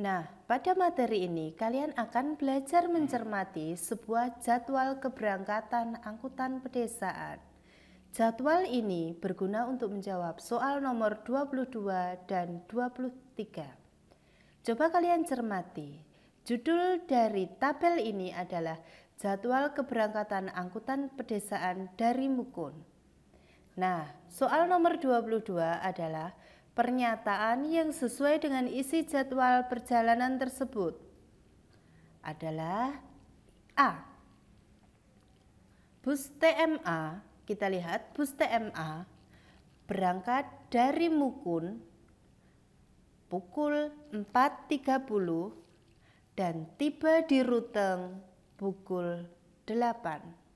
Nah, pada materi ini kalian akan belajar mencermati sebuah jadwal keberangkatan angkutan pedesaan. Jadwal ini berguna untuk menjawab soal nomor 22 dan 23. Coba kalian cermati. Judul dari tabel ini adalah Jadwal Keberangkatan Angkutan Pedesaan dari Mukun. Nah, soal nomor 22 adalah pernyataan yang sesuai dengan isi jadwal perjalanan tersebut adalah A. Bus TMA, kita lihat bus TMA berangkat dari Mukun pukul 4.30 dan tiba di Ruteng pukul 8.